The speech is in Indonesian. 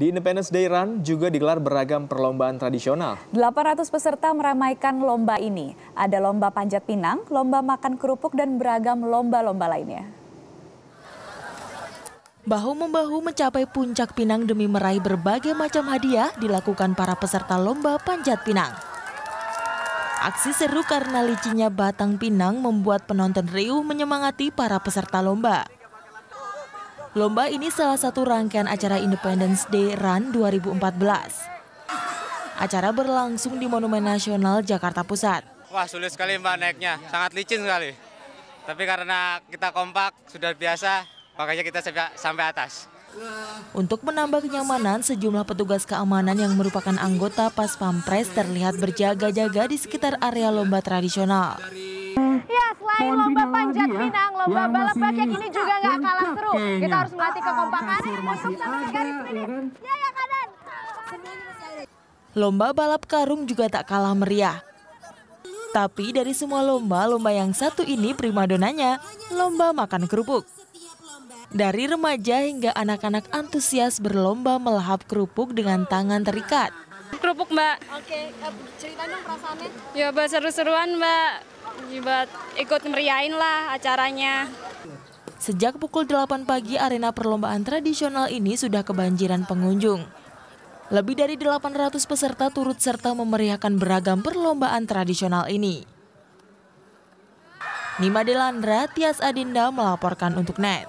Di Independence Day Run juga digelar beragam perlombaan tradisional. 800 peserta meramaikan lomba ini. Ada lomba panjat pinang, lomba makan kerupuk, dan beragam lomba-lomba lainnya. Bahu-membahu mencapai puncak pinang demi meraih berbagai macam hadiah dilakukan para peserta lomba panjat pinang. Aksi seru karena licinnya batang pinang membuat penonton riuh menyemangati para peserta lomba. Lomba ini salah satu rangkaian acara Independence Day Run 2014. Acara berlangsung di Monumen Nasional Jakarta Pusat. Wah sulit sekali mbak naiknya, sangat licin sekali. Tapi karena kita kompak, sudah biasa, makanya kita sampai atas. Untuk menambah kenyamanan, sejumlah petugas keamanan yang merupakan anggota Pas Pampres terlihat berjaga-jaga di sekitar area lomba tradisional. Iya, ya, selain lomba panjat pinang, lomba ya, balap bakyak ini juga nggak kalah seru. Kita harus melatih ah, kekompakan untuk sama garis finish. Ya, kan? iya, ya kanan. Lomba balap karung juga tak kalah meriah. Tapi dari semua lomba, lomba yang satu ini primadonanya, lomba makan kerupuk. Dari remaja hingga anak-anak antusias berlomba melahap kerupuk dengan tangan terikat. Kerupuk, Mbak. Oke, eh, ceritanya perasaannya. Ya, Mbak, seru-seruan, Mbak buat ikut meriain lah acaranya. Sejak pukul 8 pagi, arena perlombaan tradisional ini sudah kebanjiran pengunjung. Lebih dari 800 peserta turut serta memeriahkan beragam perlombaan tradisional ini. Nima Delandra, Tias Adinda melaporkan untuk NET.